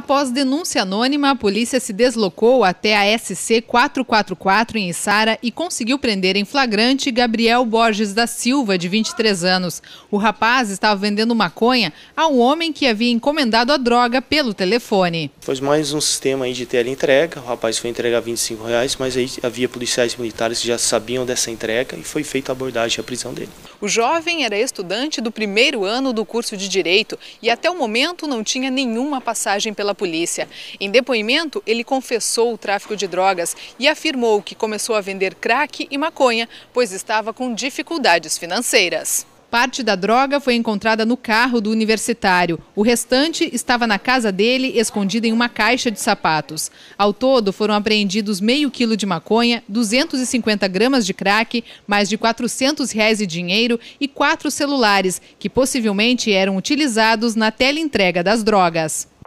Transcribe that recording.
Após denúncia anônima, a polícia se deslocou até a SC 444 em Sara e conseguiu prender em flagrante Gabriel Borges da Silva, de 23 anos. O rapaz estava vendendo maconha a um homem que havia encomendado a droga pelo telefone. Foi mais um sistema aí de entrega. O rapaz foi entregar 25 reais, mas aí havia policiais militares que já sabiam dessa entrega e foi feita a abordagem e prisão dele. O jovem era estudante do primeiro ano do curso de Direito e até o momento não tinha nenhuma passagem pela pela polícia. Em depoimento, ele confessou o tráfico de drogas e afirmou que começou a vender crack e maconha, pois estava com dificuldades financeiras. Parte da droga foi encontrada no carro do universitário. O restante estava na casa dele, escondido em uma caixa de sapatos. Ao todo, foram apreendidos meio quilo de maconha, 250 gramas de crack, mais de 400 reais de dinheiro e quatro celulares, que possivelmente eram utilizados na teleentrega das drogas.